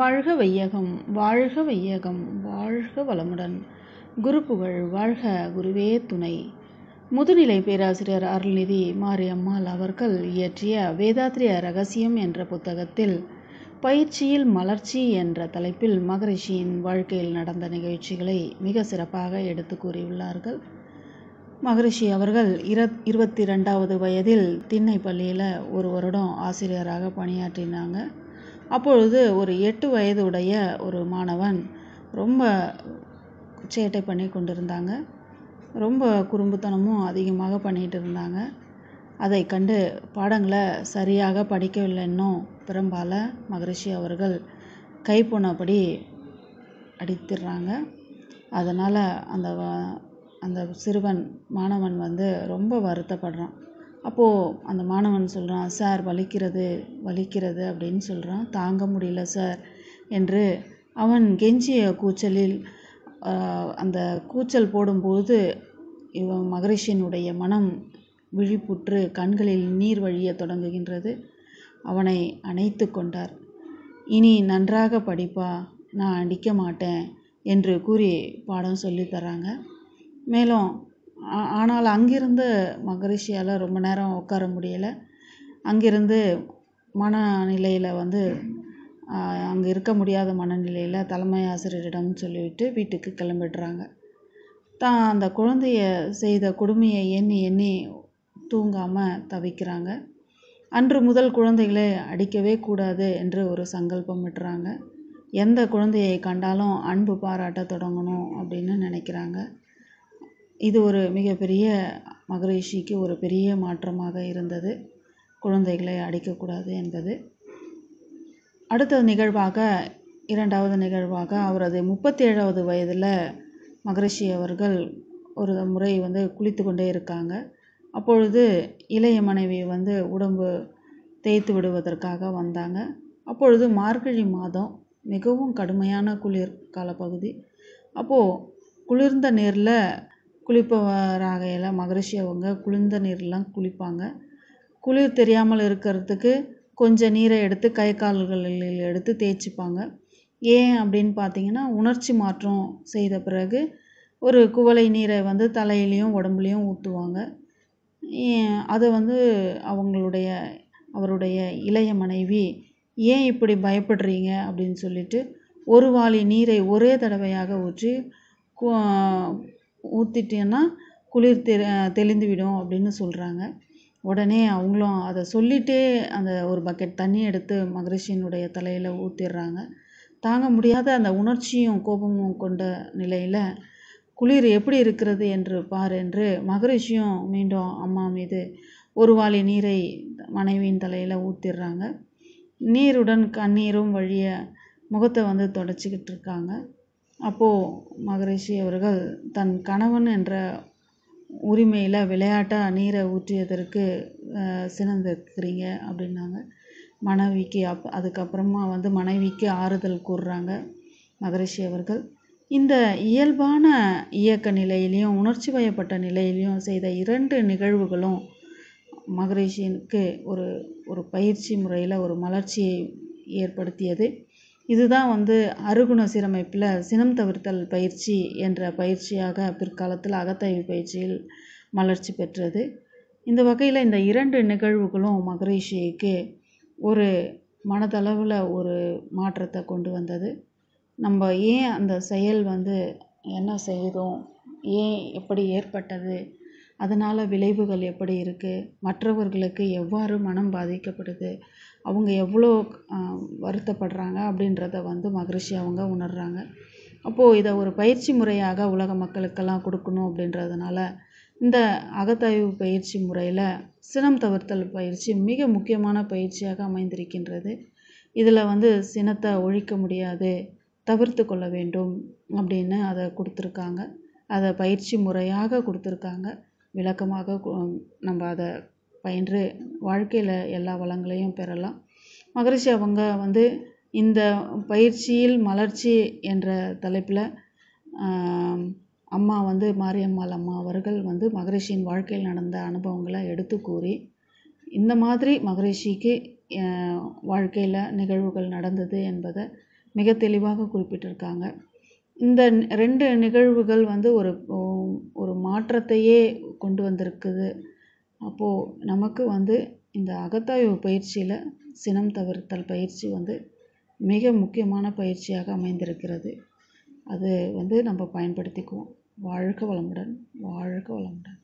வாழ்க வையகம் வாழ்க வையகம் வாழ்க வளமுடன் குரு புகழ் வாழ்க குருவே துணை முதுநிலை பேராசிரியர் அருள்நிதி மாரியம்மாள் அவர்கள் இயற்றிய வேதாத்ரிய ரகசியம் என்ற புத்தகத்தில் பயிற்சியில் மலர்ச்சி என்ற தலைப்பில் மகரிஷியின் வாழ்க்கையில் நடந்த நிகழ்ச்சிகளை மிக சிறப்பாக எடுத்து கூறியுள்ளார்கள் மகரிஷி அவர்கள் இரத் இருபத்தி ரெண்டாவது வயதில் திண்ணை பள்ளியில் ஒரு வருடம் ஆசிரியராக பணியாற்றினாங்க அப்பொழுது ஒரு எட்டு வயதுடைய ஒரு மாணவன் ரொம்ப சேட்டை பண்ணி கொண்டிருந்தாங்க ரொம்ப குறும்புத்தனமும் அதிகமாக பண்ணிகிட்டு இருந்தாங்க அதை கண்டு பாடங்களை சரியாக படிக்கவில்லை இன்னும் பெரும்பால மகரிஷி அவர்கள் கை போனபடி அடித்துடுறாங்க அதனால் அந்த அந்த சிறுவன் மாணவன் வந்து ரொம்ப வருத்தப்படுறான் அப்போது அந்த மாணவன் சொல்கிறான் சார் வலிக்கிறது வலிக்கிறது அப்படின்னு சொல்கிறான் தாங்க முடியல சார் என்று அவன் கெஞ்சிய கூச்சலில் அந்த கூச்சல் போடும்போது இவன் மகரிஷியினுடைய மனம் விழிப்புற்று கண்களில் நீர் வழிய தொடங்குகின்றது அவனை அணைத்து கொண்டார் இனி நன்றாக படிப்பா நான் அடிக்க மாட்டேன் என்று கூறி பாடம் சொல்லித்தராங்க தராங்க மேலும் ஆனால் அங்கிருந்து மகரிஷியால் ரொம்ப நேரம் உட்கார முடியலை அங்கிருந்து மனநிலையில் வந்து அங்கே இருக்க முடியாத மனநிலையில் தலைமை ஆசிரியரிடம் சொல்லிவிட்டு வீட்டுக்கு கிளம்பிடுறாங்க தான் அந்த குழந்தைய செய்த கொடுமையை எண்ணி எண்ணி தூங்காமல் தவிக்கிறாங்க அன்று முதல் குழந்தைகளை அடிக்கவே கூடாது என்று ஒரு சங்கல்பம் விட்டுறாங்க எந்த குழந்தையை கண்டாலும் அன்பு பாராட்ட தொடங்கணும் அப்படின்னு நினைக்கிறாங்க இது ஒரு மிகப்பெரிய மகரிஷிக்கு ஒரு பெரிய மாற்றமாக இருந்தது குழந்தைகளை அடிக்கக்கூடாது என்பது அடுத்த நிகழ்வாக இரண்டாவது நிகழ்வாக அவரது முப்பத்தேழாவது வயதில் மகரிஷி அவர்கள் ஒரு முறை வந்து குளித்து கொண்டே இருக்காங்க அப்பொழுது இளைய மனைவி வந்து உடம்பு தேய்த்து விடுவதற்காக வந்தாங்க அப்பொழுது மார்கழி மாதம் மிகவும் கடுமையான குளிர் காலப்பகுதி அப்போது குளிர்ந்த நீரில் குளிப்பவராகையில் மகரிஷி அவங்க குளிர்ந்த நீர்லாம் குளிப்பாங்க குளிர் தெரியாமல் இருக்கிறதுக்கு கொஞ்சம் நீரை எடுத்து கை கால்களில் எடுத்து தேய்ச்சிப்பாங்க ஏன் அப்படின்னு பார்த்தீங்கன்னா உணர்ச்சி மாற்றம் செய்த பிறகு ஒரு குவளை நீரை வந்து தலையிலையும் உடம்புலையும் ஊற்றுவாங்க அதை வந்து அவங்களுடைய அவருடைய இளைய மனைவி ஏன் இப்படி பயப்படுறீங்க அப்படின்னு சொல்லிட்டு ஒரு வாளி நீரை ஒரே தடவையாக ஊற்றி ஊற்றிட்டேன்னா குளிர் தெ விடும் அப்படின்னு சொல்கிறாங்க உடனே அவங்களும் அதை சொல்லிகிட்டே அந்த ஒரு பக்கெட் தண்ணி எடுத்து மகரிஷியினுடைய தலையில் ஊற்றிடுறாங்க தாங்க முடியாத அந்த உணர்ச்சியும் கோபமும் கொண்ட நிலையில் குளிர் எப்படி இருக்கிறது என்று பார் என்று மகரிஷியும் மீண்டும் அம்மா மீது ஒரு வாளி நீரை மனைவியின் தலையில் ஊற்றிடுறாங்க நீருடன் கண்ணீரும் வழிய முகத்தை வந்து தொடச்சிக்கிட்டு இருக்காங்க அப்போது மகரிஷி அவர்கள் தன் கணவன் என்ற உரிமையில் விளையாட்டாக நீரை ஊற்றியதற்கு சினந்திருக்கிறீங்க அப்படின்னாங்க மனைவிக்கு அப் அதுக்கப்புறமா வந்து மனைவிக்கு ஆறுதல் கூறுறாங்க மகரிஷி அவர்கள் இந்த இயல்பான இயக்க நிலையிலையும் உணர்ச்சி வயப்பட்ட நிலையிலையும் செய்த இரண்டு நிகழ்வுகளும் மகரிஷினுக்கு ஒரு ஒரு பயிற்சி முறையில் ஒரு மலர்ச்சியை ஏற்படுத்தியது இதுதான் வந்து அறுகுண சீரமைப்பில் சினம் தவிர்த்தல் பயிற்சி என்ற பயிற்சியாக பிற்காலத்தில் அகத்தய்வு பயிற்சியில் மலர்ச்சி பெற்றது இந்த வகையில் இந்த இரண்டு நிகழ்வுகளும் மகரிஷிக்கு ஒரு மனதளவில் ஒரு மாற்றத்தை கொண்டு வந்தது நம்ம ஏன் அந்த செயல் வந்து என்ன செய்தோம் ஏன் எப்படி ஏற்பட்டது அதனால் விளைவுகள் எப்படி இருக்குது மற்றவர்களுக்கு எவ்வாறு மனம் பாதிக்கப்படுது அவங்க எவ்வளோ வருத்தப்படுறாங்க அப்படின்றத வந்து மகிழ்ச்சி அவங்க உணர்கிறாங்க அப்போது இதை ஒரு பயிற்சி முறையாக உலக மக்களுக்கெல்லாம் கொடுக்கணும் அப்படின்றதுனால இந்த அகத்தாய்வு பயிற்சி முறையில் சினம் தவிர்த்தல் பயிற்சி மிக முக்கியமான பயிற்சியாக அமைந்திருக்கின்றது இதில் வந்து சினத்தை ஒழிக்க முடியாது தவிர்த்து கொள்ள வேண்டும் அப்படின்னு அதை கொடுத்துருக்காங்க அதை பயிற்சி முறையாக கொடுத்துருக்காங்க விளக்கமாக நம்ம அதை பயின்று வாழ்க்கையில் எல்லா வளங்களையும் பெறலாம் மகரிஷி அவங்க வந்து இந்த பயிற்சியில் மலர்ச்சி என்ற தலைப்பில் அம்மா வந்து மாரியம்மாள் அம்மா அவர்கள் வந்து மகரிஷியின் வாழ்க்கையில் நடந்த அனுபவங்களை எடுத்து கூறி இந்த மாதிரி மகரிஷிக்கு வாழ்க்கையில் நிகழ்வுகள் நடந்தது என்பதை மிக தெளிவாக குறிப்பிட்டிருக்காங்க இந்த ரெண்டு நிகழ்வுகள் வந்து ஒரு ஒரு மாற்றத்தையே கொண்டு வந்திருக்குது அப்போது நமக்கு வந்து இந்த அகத்தாய்வு பயிற்சியில் சினம் தவிர்த்தல் பயிற்சி வந்து மிக முக்கியமான பயிற்சியாக அமைந்திருக்கிறது அது வந்து நம்ம பயன்படுத்திக்குவோம் வாழ்க வளமுடன் வாழ்க வளமுடன்